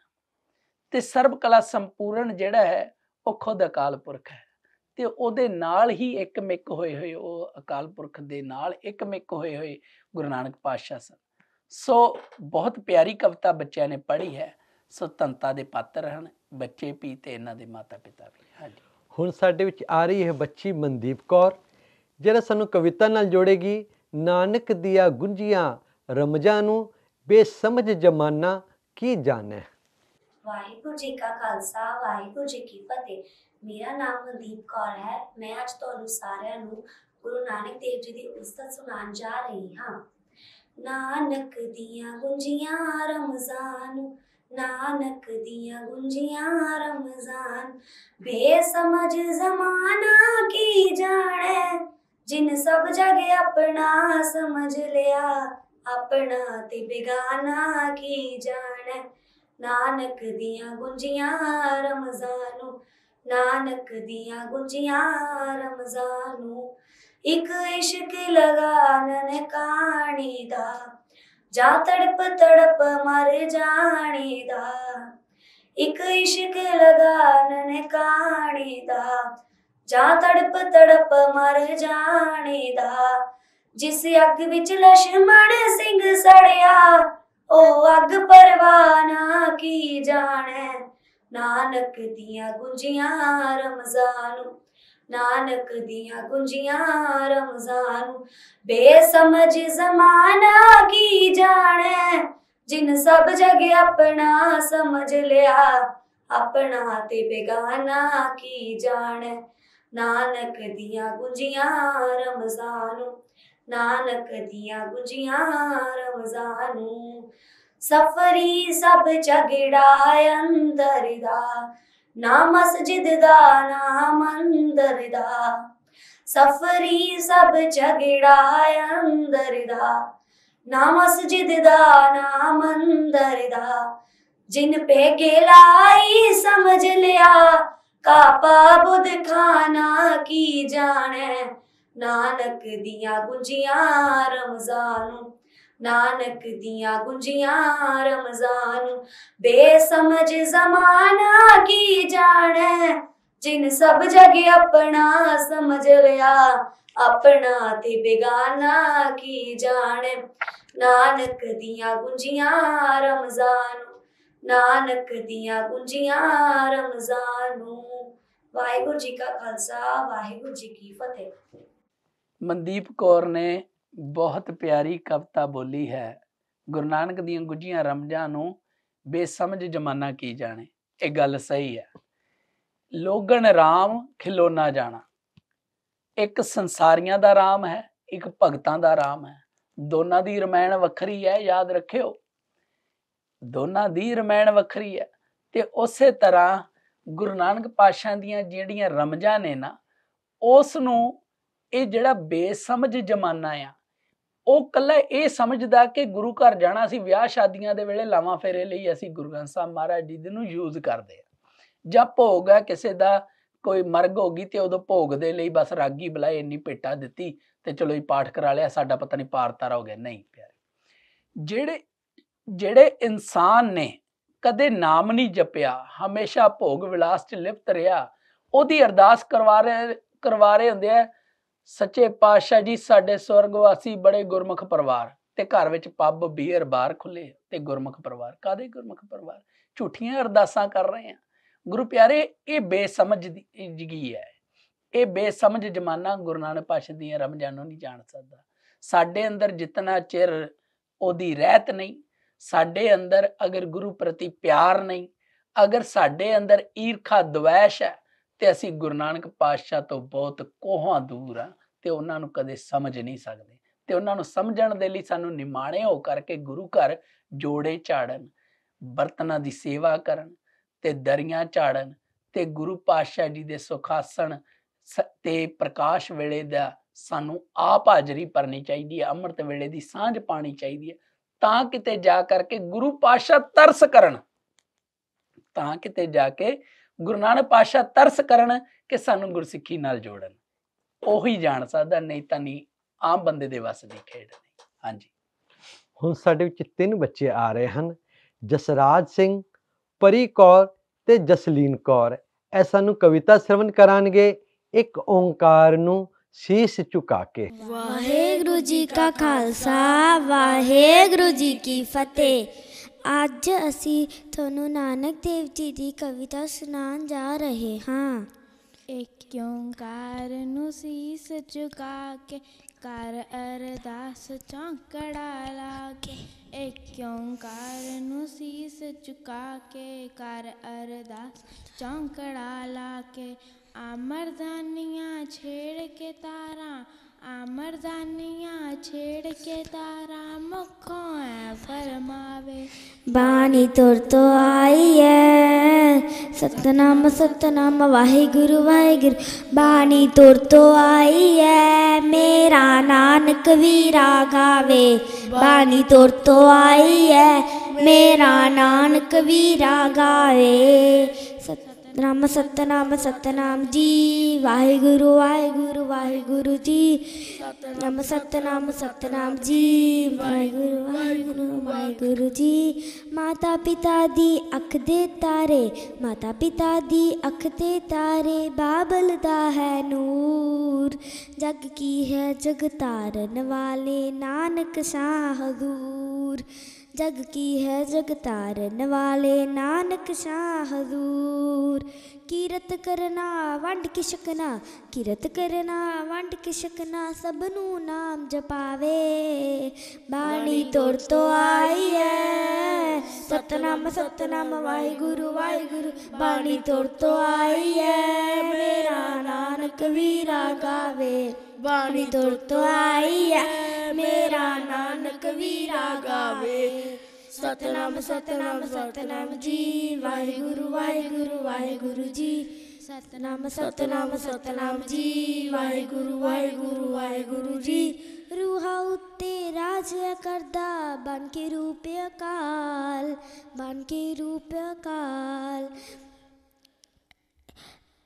ਤੇ ਸਰਬ ਕਲਾ ਸੰਪੂਰਨ ਜਿਹੜਾ ਹੈ ਉਹ ਖੁਦ ਅਕਾਲ ਪੁਰਖ ਹੈ ਤੇ ਉਹਦੇ ਨਾਲ ਹੀ ਇੱਕ ਮਿੱਕ ਹੋਏ ਹੋਏ ਉਹ ਅਕਾਲ ਪੁਰਖ ਦੇ ਨਾਲ ਇੱਕ ਮਿੱਕ ਹੋਏ ਹੋਏ ਗੁਰੂ ਨਾਨਕ ਪਾਸ਼ਾ ਸਨ ਸੋ ਬਹੁਤ ਪਿਆਰੀ ਕਵਿਤਾ ਬੱਚਿਆਂ ਨੇ ਪੜ੍ਹੀ ਹੈ ਸੋ ਦੇ ਪਾਤਰ ਹਨ ਬੱਚੇ ਵੀ ਤੇ ਇਹਨਾਂ ਦੇ ਮਾਤਾ ਪਿਤਾ ਵੀ ਹਾਂਜੀ ਹੁਣ ਸਾਡੇ ਵਿੱਚ ਆ ਰਹੀ ਹੈ ਬੱਚੀ ਮਨਦੀਪ ਕੌਰ ਜਿਹੜਾ ਸਾਨੂੰ ਕਵਿਤਾ ਨਾਲ ਜੋੜੇਗੀ ਨਾਨਕ ਦੀਆਂ ਗੁੰਜੀਆਂ ਰਮਜਾਂ ਨੂੰ ਬੇਸਮਝ ਜਮਾਨਾ ਕੀ ਜਾਣੈ ਵਾਹਿਗੁਰੂ ਜੀ ਕਾ ਖਾਲਸਾ ਵਾਹਿਗੁਰੂ ਜੀ ਕੀ ਫਤਿਹ ਮੇਰਾ ਨਾਮ ਮਨਦੀਪ ਕੌਰ ਹੈ ਮੈਂ ਅੱਜ ਤੁਹਾਨੂੰ ਸਾਰਿਆਂ ਨੂੰ ਗੁਰੂ ਨਾਨਕ ਦੇਵ ਜੀ ਦੀ ਉਸਤਤ ਸੁਣਾਉਣ ਜਾ ਰਹੀ ਹਾਂ ਨਾਨਕ ਦੀਆਂ ਗੁੰਜੀਆਂ ਰਮਜ਼ਾਨ ਨਾਨਕ ਦੀਆਂ ਗੁੰਜੀਆਂ ਰਮਜ਼ਾਨ ਬੇਸਮਝ ਜ਼ਮਾਨਾ ਕੀ ਜਾਣੈ ਜਿਨ ਸਭ ਜਗ ਆਪਣਾ ਸਮਝ ਲਿਆ ਆਪਣਾ ਤੇ ਬਿਗਾਨਾ ਕੀ ਜਾਣੈ ਨਾਨਕ ਦੀਆਂ ਗੁੰਜੀਆਂ ਰਮਜ਼ਾਨੋ ਨਾਨਕ ਦੀਆਂ ਗੁੰਜੀਆਂ ਰਮਜ਼ਾਨੋ ਇੱਕ ਇਸ਼ਕ ਲਗਾਨਨ ਕਾਣੀ ਦਾ ਜਾ ਤੜਪ ਤੜਪ ਮਰ ਜਾਣੀ ਦਾ ਇੱਕ ਇਸ਼ਕ ਲਗਾਨ ਨੇ ਕਾਣੀ ਦਾ ਜਾ ਤੜਪ ਤੜਪ ਮਰ ਜਾਣੀ ਦਾ ਜਿਸ ਅੱਗ ਵਿੱਚ ਲਸ਼ਮਣ ਸਿੰਘ ਸੜਿਆ ਉਹ ਅੱਗ ਪਰਵਾਨਾ ਕੀ ਜਾਣੈ ਨਾਨਕ ਦੀਆਂ ਗੁੰਜੀਆਂ ਰਮਜ਼ਾਨ ਨਾਨਕ ਦੀਆਂ ਗੁੰਜੀਆਂ ਰਮਜ਼ਾਨ ਬੇਸਮਝ ਜ਼ਮਾਨਾ ਕੀ ਜਾਣੈ ਜਿਨ ਸਭ ਜਗ ਆਪਣਾ ਸਮਝ ਲਿਆ ਆਪਣਾ ਤੇ ਬੇਗਾਨਾ ਕੀ ਜਾਣੈ ਨਾਨਕ ਦੀਆਂ ਗੁੰਜੀਆਂ ਰਮਜ਼ਾਨ ਨਾਨਕ ਦੀਆਂ ਗੁੰਜੀਆਂ ਰਮਜ਼ਾਨ ਸਫਰੀ ਸਭ ਝਗੜਾ ਅੰਦਰ ਦਾ ਨਾ ਮਸਜਿਦ ਦਾ ਨਾ ਮੰਦਰ ਦਾ ਸਫਰੀ ਸਭ ਝਗੜਾ ਅੰਦਰ ਦਾ ਨਾ ਮਸਜਿਦ ਦਾ ਨਾ ਮੰਦਰ ਦਾ ਜਿਨ ਪੇ ਲਾਈ ਸਮਝ ਲਿਆ ਕਾਪਾ ਬੁੱਧ ਖਾਨਾ ਕੀ ਜਾਣੈ ਨਾਨਕ ਦੀਆਂ ਗੁੰਜੀਆਂ ਰਮਜ਼ਾਨ ਨਾਨਕ ਦੀਆਂ ਗੁੰਜੀਆਂ ਰਮਜ਼ਾਨ ਬੇਸਮਝ ਜ਼ਮਾਨਾ ਕੀ ਜਾਣੈ ਜਿਨ ਸਭ ਜਗ ਆਪਣਾ ਸਮਝ ਲਿਆ ਆਪਣਾ ਤੇ ਬੇਗਾਨਾ ਕੀ ਜਾਣੈ ਨਾਨਕ ਦੀਆਂ ਗੁੰਜੀਆਂ ਰਮਜ਼ਾਨ ਨਾਨਕ ਦੀਆਂ ਗੁੰਜੀਆਂ ਰਮਜ਼ਾਨ ਵਾਹਿਗੁਰੂ ਜੀ ਕਾ ਖਾਲਸਾ ਵਾਹਿਗੁਰੂ ਜੀ ਕੀ ਫਤਿਹ ਮਨਦੀਪ ਕੌਰ ਨੇ ਬਹੁਤ ਪਿਆਰੀ ਕਵਤਾ ਬੋਲੀ ਹੈ ਗੁਰੂ ਨਾਨਕ ਦੀਆਂ ਗੁੱਜੀਆਂ ਰਮਜਾਂ ਨੂੰ ਬੇਸਮਝ ਜਮਾਨਾ ਕੀ ਜਾਣੇ ਇਹ ਗੱਲ ਸਹੀ ਹੈ ਲੋਗਣ ਰਾਮ ਖਿਲੋਨਾ ਜਾਣਾ ਇੱਕ ਸੰਸਾਰੀਆਂ ਦਾ ਰਾਮ ਹੈ ਇੱਕ ਭਗਤਾਂ ਦਾ ਰਾਮ ਹੈ ਦੋਨਾਂ ਦੀ ਰਮਾਇਣ ਵੱਖਰੀ ਹੈ ਯਾਦ ਰੱਖਿਓ ਦੋਨਾਂ ਦੀ ਰਮਾਇਣ ਵੱਖਰੀ ਹੈ ਤੇ ਉਸੇ ਤਰ੍ਹਾਂ ਗੁਰੂ ਨਾਨਕ ਪਾਸ਼ਾ ਦੀਆਂ ਜਿਹੜੀਆਂ ਰਮਜਾਂ ਨੇ ਨਾ ਉਸ ਨੂੰ ਇਹ ਜਿਹੜਾ ਬੇਸਮਝ ਜਮਾਨਾ ਆ ਉਹ ਕੱਲਾ ਇਹ ਸਮਝਦਾ ਕਿ ਗੁਰੂ ਘਰ ਜਾਣਾ ਸੀ ਵਿਆਹ ਸ਼ਾਦੀਆਂ ਦੇ ਵੇਲੇ ਲਾਵਾਂ ਫੇਰੇ ਲਈ ਅਸੀਂ ਗੁਰੂ ਗ੍ਰੰਥ ਸਾਹਿਬ ਮਹਾਰਾਜ ਜੀ ਦੇ ਨੂੰ ਯੂਜ਼ ਕਰਦੇ ਆ ਜਦ ਭੋਗ ਹੈ ਕਿਸੇ ਦਾ ਕੋਈ ਮਰਗ ਹੋ ਗਈ ਤੇ ਉਦੋਂ ਭੋਗ ਦੇ ਲਈ ਬਸ ਰਾਗੀ ਬੁਲਾਏ ਇੰਨੀ ਪੇਟਾ ਦਿੱਤੀ ਤੇ ਚਲੋ ਇਹ ਪਾਠ ਕਰਾ ਲਿਆ ਸਾਡਾ ਪਤਾ ਨਹੀਂ ਪਾਰ ਤਾਰਾ ਹੋ ਗਿਆ ਨਹੀਂ ਪਿਆਰੇ ਜਿਹੜੇ ਜਿਹੜੇ ਇਨਸਾਨ ਨੇ ਕਦੇ ਨਾਮ ਨਹੀਂ ਜਪਿਆ ਹਮੇਸ਼ਾ ਭੋਗ ਵਿਲਾਸ 'ਚ ਲਿਪਤ ਰਿਹਾ ਉਹਦੀ ਅਰਦਾਸ ਕਰਵਾ ਰਹੇ ਕਰਵਾ ਰਹੇ ਹੁੰਦੇ ਆ ਸੱਚੇ ਪਾਤਸ਼ਾਹ ਜੀ ਸਾਡੇ ਸਵਰਗਵਾਸੀ ਬੜੇ ਗੁਰਮੁਖ ਪਰਿਵਾਰ ਤੇ ਘਰ ਵਿੱਚ ਪੱਬ ਬੀਅਰ ਬਾਰ ਖੁੱਲੇ ਤੇ ਗੁਰਮੁਖ ਪਰਿਵਾਰ ਕਾਦੇ ਗੁਰਮੁਖ ਪਰਿਵਾਰ ਝੂਠੀਆਂ ਅਰਦਾਸਾਂ ਕਰ ਰਹੇ ਆ ਗੁਰੂ ਪਿਆਰੇ ਇਹ ਬੇਸਮਝ ਦੀ ਜਿਗੀ ਹੈ ਇਹ ਬੇਸਮਝ ਜਮਾਨਾ ਗੁਰੂ ਨਾਨਕ ਪਾਤਸ਼ਾਹ ਦੀਆਂ ਰਮਜਾਨੋਂ ਨਹੀਂ ਜਾਣ ਸਕਦਾ ਸਾਡੇ ਅੰਦਰ ਜਿਤਨਾ ਚਿਰ ਉਹਦੀ ਰਹਿਤ ਨਹੀਂ ਸਾਡੇ ਅੰਦਰ ਅਗਰ ਗੁਰੂ ਪ੍ਰਤੀ ਪਿਆਰ ਨਹੀਂ ਅਗਰ ਸਾਡੇ ਅੰਦਰ ਈਰਖਾ ਦਵੈਸ਼ ਹੈ ਤੇ ਅਸੀਂ ਗੁਰੂ ਨਾਨਕ ਪਾਤਸ਼ਾਹ ਤੋਂ ਬਹੁਤ ਕੋਹਾਂ ਦੂਰ ਆ ਤੇ ਉਹਨਾਂ ਨੂੰ ਕਦੇ ਸਮਝ ਨਹੀਂ ਸਕਦੇ ਤੇ ਉਹਨਾਂ ਨੂੰ ਸਮਝਣ ਦੇ ਲਈ ਸਾਨੂੰ ਨਿਮਾਣੇ ਹੋ ਕਰਕੇ ਗੁਰੂ ਘਰ ਜੋੜੇ ਝਾੜਨ ਬਰਤਨਾਂ ਦੀ ਸੇਵਾ ਕਰਨ ਤੇ ਦਰੀਆਂ ਝਾੜਨ ਤੇ ਗੁਰੂ ਪਾਤਸ਼ਾਹ ਜੀ ਦੇ ਸੁਖਾਸਣ ਤੇ ਪ੍ਰਕਾਸ਼ ਵੇਲੇ ਦਾ ਸਾਨੂੰ ਆਪ ਹਾਜ਼ਰੀ ਪਰਨੀ ਚਾਹੀਦੀ ਹੈ ਅੰਮ੍ਰਿਤ ਵੇਲੇ ਦੀ ਸਾਂਝ ਪਾਣੀ ਚਾਹੀਦੀ ਹੈ ਤਾਂ ਕਿਤੇ ਜਾ ਕਰਕੇ ਗੁਰੂ ਪਾਤਸ਼ਾਹ ਤਰਸ ਕਰਨ ਤਾਂ ਕਿਤੇ ਜਾ ਕੇ ਗੁਰੂ ਨਾਨਕ ਪਾਸ਼ਾ ਤਰਸ ਕਰਨ ਕਿ ਸਾਨੂੰ ਗੁਰਸਿੱਖੀ ਨਾਲ ਜੋੜਨ ਉਹੀ ਜਾਣ ਸਕਦਾ ਨਹੀਂ ਤਾਂ ਨਹੀਂ ਆਮ ਬੰਦੇ ਦੇ ਵੱਸ ਦੀ ਖੇਡ ਨਹੀਂ ਹਾਂਜੀ ਹੁਣ ਸਾਡੇ ਵਿੱਚ ਤਿੰਨ ਬੱਚੇ ਆ ਰਹੇ ਹਨ ਜਸਰਾਜ ਸਿੰਘ ਪਰੀ ਕੌਰ ਤੇ ਜਸਲੀਨ ਕੌਰ ਇਹ ਸਾਨੂੰ ਕਵਿਤਾ ਸ਼ਰਵਨ ਕਰਾਂਗੇ ਇੱਕ ਓੰਕਾਰ ਨੂੰ ਸੀਸ ਝੁਕਾ ਕੇ ਵਾਹਿਗੁਰੂ ਜੀ ਕਾ ਖਾਲਸਾ ਵਾਹਿਗੁਰੂ ਜੀ ਕੀ ਫਤਿਹ अज असी थानू नानक देव जी की कविता सुना जा रहे हाँ एक ओंकार शीस झुका के कर अरदास चौंकड़ा ला के एक ओंकार नीस चुका के कर अरदास चौंकड़ा ला के आमरदानियाँ छेड़ के तारा मर्दानिया छेड़ के तारा मुखो है फरमावे बानी तुर तो आई है सतनाम सतनाम वाहे गुरु वाहे गुरु बानी तुर तो आई है मेरा नानक वीरा गावे बानी तुर तो आई है मेरा नानक वीरा गावे ਸਤਨਾਮ ਸਤਨਾਮ ਸਤਨਾਮ ਜੀ ਵਾਹਿਗੁਰੂ ਵਾਹਿਗੁਰੂ ਵਾਹਿਗੁਰੂ ਜੀ ਸਤਨਾਮ ਸਤਨਾਮ ਸਤਨਾਮ ਜੀ ਵਾਹਿਗੁਰੂ ਵਾਹਿਗੁਰੂ ਵਾਹਿਗੁਰੂ ਜੀ ਮਾਤਾ ਪਿਤਾ ਦੀ ਅੱਖ ਦੇ ਤਾਰੇ ਮਾਤਾ ਪਿਤਾ ਦੀ ਅੱਖ ਤੇ ਤਾਰੇ ਬਾਬਲ ਦਾ ਹੈ ਨੂਰ ਜਗ ਕੀ ਹੈ ਜਗ ਤਾਰਨ ਵਾਲੇ ਨਾਨਕ ਸਾਹ ਹਜ਼ੂਰ ਜਗ ਕੀ ਹੈ ਜਗ ਤਾਰਨ ਵਾਲੇ ਨਾਨਕ ਸ਼ਾਹ ਹਜ਼ੂਰ ਕੀਰਤ ਕਰਨਾ ਵੰਡ ਕੇ ਛਕਣਾ ਕੀਰਤ ਕਰਨਾ ਵੰਡ ਕੇ ਛਕਣਾ ਸਭ ਨੂੰ ਨਾਮ ਜਪਾਵੇ ਬਾਣੀ ਤੁਰ ਤੋਂ ਆਈ ਹੈ ਸਤਨਾਮ ਸਤਨਾਮ ਵਾਹਿਗੁਰੂ ਵਾਹਿਗੁਰੂ ਬਾਣੀ ਤੁਰ ਤੋ ਆਈ ਹੈ ਮੇਰਾ ਨਾਨਕ ਵੀਰਾ ਗਾਵੇ ਬਾਣੀ ਦੁਰ ਤੋਂ ਆਈ ਮੇਰਾ ਨਾਨਕ ਵੀਰਾ ਗਾਵੇ ਸਤਨਾਮ ਸਤਨਾਮ ਸਤਨਾਮ ਜੀ ਵਾਹਿਗੁਰੂ ਵਾਹਿਗੁਰੂ ਵਾਹਿਗੁਰੂ ਜੀ ਸਤਨਾਮ ਸਤਨਾਮ ਸਤਨਾਮ ਜੀ ਵਾਹਿਗੁਰੂ ਵਾਹਿਗੁਰੂ ਵਾਹਿਗੁਰੂ ਜੀ ਰੂਹਾ ਉੱਤੇ ਰਾਜ ਕਰਦਾ ਬਨ ਕੇ ਰੂਪ ਅਕਾਲ ਬਨ ਕੇ ਰੂਪ ਅਕਾਲ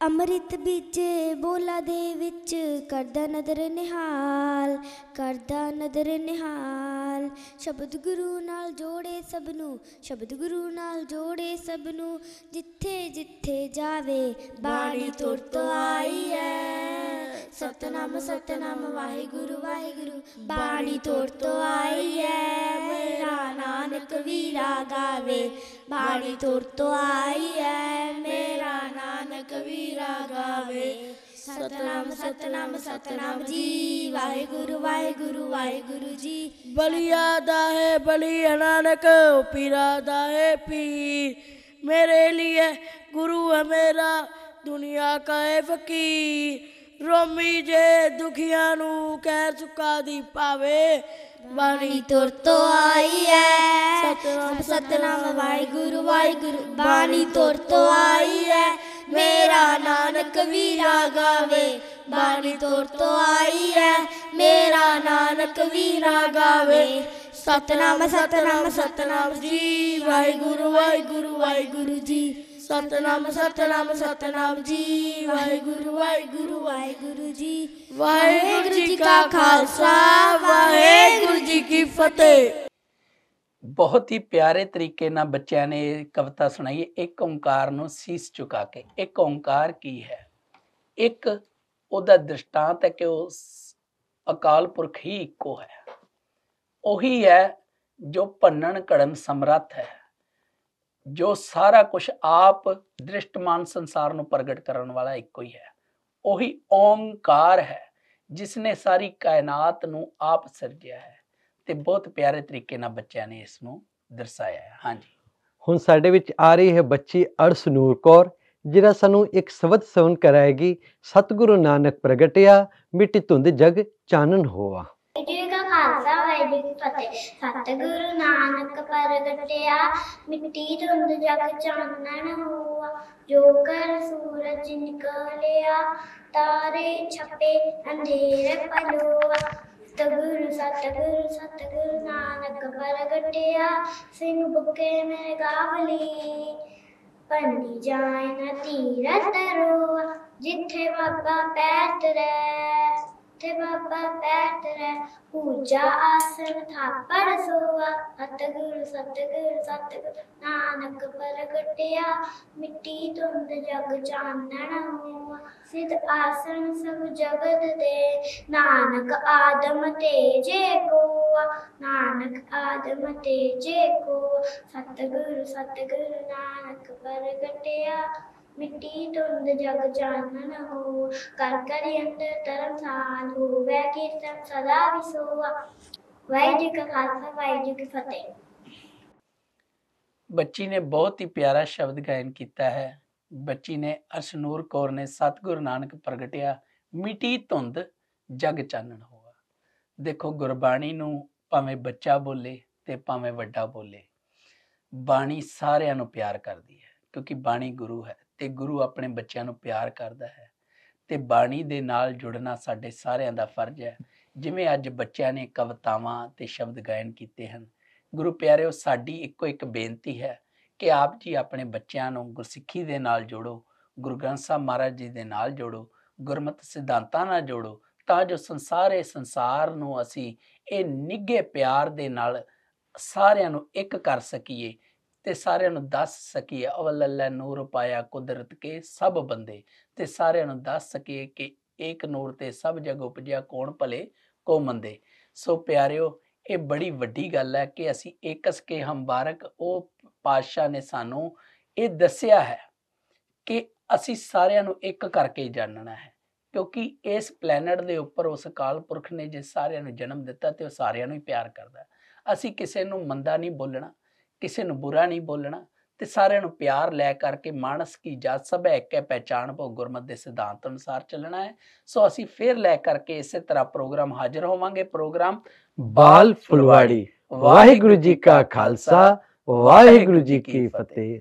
ਅੰਮ੍ਰਿਤ ਬੀਜੇ ਬੋਲਾ ਦੇ ਵਿੱਚ ਕਰਦਾ ਨਦਰ ਨਿਹਾਲ ਕਰਦਾ ਨਦਰ ਨਿਹਾਲ ਸ਼ਬਦ ਗੁਰੂ ਨਾਲ ਜੋੜੇ ਸਭ ਨੂੰ ਸ਼ਬਦ ਗੁਰੂ ਨਾਲ ਜੋੜੇ ਸਭ ਨੂੰ ਜਿੱਥੇ ਜਿੱਥੇ ਜਾਵੇ ਬਾਣੀ ਤੁਰਤ ਆਈ ਐ ਸਤਨਾਮ ਸਤਨਾਮ ਵਾਹਿਗੁਰੂ ਵਾਹਿਗੁਰੂ ਬਾਣੀ ਤੋੜ ਤੋ ਆਈ ਐ ਮੇਰਾ ਨਾਨਕ ਵੀਰਾ ਗਾਵੇ ਬਾਣੀ ਤੋੜ ਤੋ ਆਈ ਐ ਮੇਰਾ ਨਾਨਕ ਵੀਰਾ ਗਾਵੇ ਸਤਨਾਮ ਸਤਨਾਮ ਸਤਨਾਮ ਜੀ ਵਾਹਿਗੁਰੂ ਵਾਹਿਗੁਰੂ ਵਾਹਿਗੁਰੂ ਜੀ ਬਲੀਆ ਦਾ ਹੈ ਬਲੀਆ ਨਾਨਕ ਪੀਰਾ ਦਾ ਹੈ ਪੀਰ ਮੇਰੇ ਲਈ ਗੁਰੂ ਹੈ ਮੇਰਾ ਦੁਨੀਆ ਕਾ ਹੈ ਫਕੀਰ ਰੋਮੀ ਜੇ ਦੁਖੀਆਂ ਨੂੰ ਕਹਿ ਚੁੱਕਾ ਦੀ ਪਾਵੇ ਬਾਣੀ ਤੁਰ ਤੋ ਆਈ ਐ ਸਤਨਾਮ ਸਤਨਾਮ ਵਾਹਿਗੁਰੂ ਵਾਹਿਗੁਰੂ ਬਾਣੀ ਤੁਰ ਤੋ ਆਈ ਐ ਮੇਰਾ ਨਾਨਕ ਵੀਰਾ ਗਾਵੇ ਬਾਣੀ ਤੁਰ ਤੋ ਆਈ ਐ ਮੇਰਾ ਨਾਨਕ ਵੀਰਾ ਗਾਵੇ ਸਤਨਾਮ ਸਤਨਾਮ ਸਤਨਾਮ ਜੀ ਵਾਹਿਗੁਰੂ ਵਾਹਿਗੁਰੂ ਵਾਹਿਗੁਰੂ ਜੀ ਸਤਨਾਮ ਸਤਨਾਮ ਸਤਨਾਮ ਜੀ ਵਾਹਿਗੁਰੂ ਵਾਹਿਗੁਰੂ ਵਾਹਿਗੁਰੂ ਜੀ ਵਾਹਿਗੁਰੂ ਜੀ ਕਾ ਖਾਲਸਾ ਵਾਹਿਗੁਰੂ ਜੀ ਕੀ ਫਤਿਹ ਬਹੁਤ ਹੀ ਪਿਆਰੇ ਤਰੀਕੇ ਨਾਲ ਬੱਚਿਆਂ ਨੇ ਕਵਿਤਾ ਸੁਣਾਈ ਇੱਕ ਓੰਕਾਰ ਨੂੰ ਸੀਸ ਚੁਕਾ ਕੇ ਇੱਕ ਓੰਕਾਰ ਕੀ ਹੈ ਇੱਕ ਉਹਦਾ ਦ੍ਰਿਸ਼ਟਾਂਤ ਹੈ ਕਿ ਉਹ ਅਕਾਲ ਪੁਰਖ ਹੀ ਇੱਕੋ ਹੈ ਉਹੀ ਹੈ ਜੋ ਪੰਨਣ ਕੜਨ ਸਮਰੱਥ ਹੈ ਜੋ ਸਾਰਾ ਕੁਝ ਆਪ ਦ੍ਰਿਸ਼ਟਮਾਨ ਸੰਸਾਰ ਨੂੰ ਪ੍ਰਗਟ ਕਰਨ ਵਾਲਾ ਇੱਕੋ ਹੀ ਹੈ ਉਹੀ ਓਮਕਾਰ ਹੈ ਜਿਸ ਨੇ ਸਾਰੀ ਕਾਇਨਾਤ ਨੂੰ ਆਪ ਸਿਰਜਿਆ ਹੈ ਤੇ ਬਹੁਤ ਪਿਆਰੇ ਤਰੀਕੇ ਨਾਲ ਬੱਚਿਆਂ ਨੇ ਇਸ ਨੂੰ ਦਰਸਾਇਆ ਹੈ ਹਾਂਜੀ ਹੁਣ ਸਾਡੇ ਵਿੱਚ ਆ ਰਹੀ ਹੈ ਬੱਚੀ ਅਰਸ ਨੂਰ ਕੌਰ ਜਿਹੜਾ ਸਾਨੂੰ ਇੱਕ ਸਵਤ ਸਵਨ ਕਰਾਏਗੀ ਸਤਿਗੁਰੂ ਨਾਨਕ ਪ੍ਰਗਟਿਆ ਮਿੱਟੀ ਧੁੰਦ ਜਗ ਚਾਨਣ ਹੋਵਾ ਸਾਹਿਬ ਦੀ ਫਤਿਹ ਸਤਿਗੁਰੂ ਨਾਨਕ ਪ੍ਰਗਟਿਆ ਮਿੱਟੀ ਧੁੰਦ ਜਗ ਚਾਨਣ ਹੋਆ ਜੋ ਕਰ ਸੂਰਜ ਨਿਕਲਿਆ ਤਾਰੇ ਛਪੇ ਅੰਧੇਰ ਪਲੋਆ ਸਤਿਗੁਰੂ ਸਤਿਗੁਰੂ ਸਤਿਗੁਰੂ ਨਾਨਕ ਪ੍ਰਗਟਿਆ ਸਿੰਘ ਬੁਕੇ ਮੈਂ ਗਾਵਲੀ ਪੰਨੀ ਜਾਇ ਨਾ ਤੀਰਤ ਰੋਆ ਜਿੱਥੇ ਬਾਬਾ ਪੈਤ ਰੈ ਜਿੱਥੇ ਬਾਬਾ ਬੈਠ ਰਹਿ ਪੂਜਾ ਆਸਨ ਥਾਪੜ ਸੋਵਾ ਸਤਿਗੁਰ ਸਤਗੁਰ ਸਤਗੁਰ ਨਾਨਕ ਪ੍ਰਗਟਿਆ ਮਿੱਟੀ ਤੁੰਦ ਜਗ ਚਾਨਣ ਹੋਵਾ ਸਿਧ ਆਸਨ ਸਭ ਜਗਤ ਦੇ ਨਾਨਕ ਆਦਮ ਤੇ ਜੇ ਕੋਆ ਨਾਨਕ ਆਦਮ ਤੇ ਜੇ ਕੋ ਸਤਗੁਰ ਸਤਿਗੁਰ ਨਾਨਕ ਪ੍ਰਗਟਿਆ ਮਿੱਟੀ ਤੁੰਦ ਜਗ ਚਾਨਣ ਹੋ ਕਰ ਕਰ ਅੰਦਰ ਤਰਨ ਸਾਲ ਵੈ ਕੀਰਤਨ ਸਦਾ ਵਿਸੋਆ ਵਾਹਿਗੁਰੂ ਕਾ ਖਾਲਸਾ ਵਾਹਿਗੁਰੂ ਕੀ ਫਤਿਹ ਬੱਚੀ ਨੇ ਬਹੁਤ ਹੀ ਪਿਆਰਾ ਸ਼ਬਦ ਗਾਇਨ ਕੀਤਾ ਹੈ ਬੱਚੀ ਨੇ ਅਰਸ਼ਨੂਰ ਕੌਰ ਨੇ ਸਤਗੁਰ ਨਾਨਕ ਪ੍ਰਗਟਿਆ ਮਿੱਟੀ ਧੁੰਦ ਜਗ ਚਾਨਣ ਹੋਆ ਦੇਖੋ ਗੁਰਬਾਣੀ ਨੂੰ ਭਾਵੇਂ ਬੱਚਾ ਬੋਲੇ ਤੇ ਭਾਵੇਂ ਵੱਡਾ ਬੋਲੇ ਬਾਣੀ ਸਾਰਿਆਂ ਨੂੰ ਪਿਆਰ ਕਰਦੀ ਹੈ ਕਿਉਂਕਿ ਬਾਣੀ ਗੁਰੂ ਹੈ ਤੇ ਗੁਰੂ ਆਪਣੇ ਬੱਚਿਆਂ ਨੂੰ ਪਿਆਰ ਕਰਦਾ ਹੈ ਤੇ ਬਾਣੀ ਦੇ ਨਾਲ ਜੁੜਨਾ ਸਾਡੇ ਸਾਰਿਆਂ ਦਾ ਫਰਜ਼ ਹੈ ਜਿਵੇਂ ਅੱਜ ਬੱਚਿਆਂ ਨੇ ਕਵਤਾਵਾਂ ਤੇ ਸ਼ਬਦ ਗਾਇਨ ਕੀਤੇ ਹਨ ਗੁਰੂ ਪਿਆਰਿਓ ਸਾਡੀ ਇੱਕੋ ਇੱਕ ਬੇਨਤੀ ਹੈ ਕਿ ਆਪ ਜੀ ਆਪਣੇ ਬੱਚਿਆਂ ਨੂੰ ਗੁਰਸਿੱਖੀ ਦੇ ਨਾਲ ਜੋੜੋ ਗੁਰੂ ਗ੍ਰੰਥ ਸਾਹਿਬ ਮਹਾਰਾਜ ਜੀ ਦੇ ਨਾਲ ਜੋੜੋ ਗੁਰਮਤਿ ਸਿਧਾਂਤਾਂ ਨਾਲ ਜੋੜੋ ਤਾਂ ਜੋ ਸੰਸਾਰੇ ਸੰਸਾਰ ਨੂੰ ਅਸੀਂ ਇਹ ਨਿੱਘੇ ਪਿਆਰ ਦੇ ਨਾਲ ਸਾਰਿਆਂ ਨੂੰ ਇੱਕ ਕਰ ਸਕੀਏ ਤੇ ਸਾਰਿਆਂ ਨੂੰ ਦੱਸ ਸਕੀਏ ਅਵਲ ਅੱਲਾ ਨੂਰ ਪਾਇਆ ਕੁਦਰਤ ਕੇ ਸਭ ਬੰਦੇ ਤੇ ਸਾਰਿਆਂ ਨੂੰ ਦੱਸ ਸਕੀਏ ਕਿ ਇੱਕ ਨੂਰ ਤੇ ਸਭ ਜਗ ਉਪਜਿਆ ਕੋਣ ਭਲੇ ਕੋ ਮੰਦੇ ਸੋ ਪਿਆਰਿਓ ਇਹ ਬੜੀ ਵੱਡੀ ਗੱਲ ਹੈ ਕਿ ਅਸੀਂ ਇੱਕਸ ਕੇ ਹੰਬਾਰਕ ਉਹ ਪਾਸ਼ਾ ਨੇ ਸਾਨੂੰ ਇਹ ਦੱਸਿਆ ਹੈ ਕਿ ਅਸੀਂ ਸਾਰਿਆਂ ਨੂੰ ਇੱਕ ਕਰਕੇ ਜਾਣਨਾ ਹੈ ਕਿਉਂਕਿ ਇਸ ਪਲੈਨਟ ਦੇ ਉੱਪਰ ਉਸ ਕਾਲ ਪੁਰਖ ਨੇ ਜੇ ਸਾਰਿਆਂ ਨੂੰ ਜਨਮ ਦਿੱਤਾ ਤੇ ਉਹ ਸਾਰਿਆਂ ਨੂੰ ਹੀ ਪਿਆਰ ਕਰਦਾ ਅਸੀਂ ਕਿਸੇ ਨੂੰ ਮੰਦਾ ਨਹੀਂ ਬੋਲਣਾ ਕਿਸੇ ਨੂੰ ਬੁਰਾ ਨਹੀਂ ਬੋਲਣਾ ਤੇ ਸਾਰਿਆਂ ਨੂੰ ਪਿਆਰ ਲੈ ਕਰਕੇ ਮਾਨਸ ਕੀ ਜਾਤ ਸਭ ਹੈ ਪਹਿਚਾਨ ਭੋ ਗੁਰਮਤ ਦੇ ਸਿਧਾਂਤ ਅਨੁਸਾਰ ਚੱਲਣਾ ਹੈ ਸੋ ਅਸੀਂ ਫੇਰ ਲੈ ਕਰਕੇ ਇਸੇ ਤਰ੍ਹਾਂ ਪ੍ਰੋਗਰਾਮ ਹਾਜ਼ਰ ਹੋਵਾਂਗੇ ਪ੍ਰੋਗਰਾਮ ਬਾਲ ਫੁਲਵਾੜੀ ਵਾਹਿਗੁਰੂ ਜੀ ਕਾ ਖਾਲਸਾ ਵਾਹਿਗੁਰੂ ਜੀ ਕੀ ਫਤਿਹ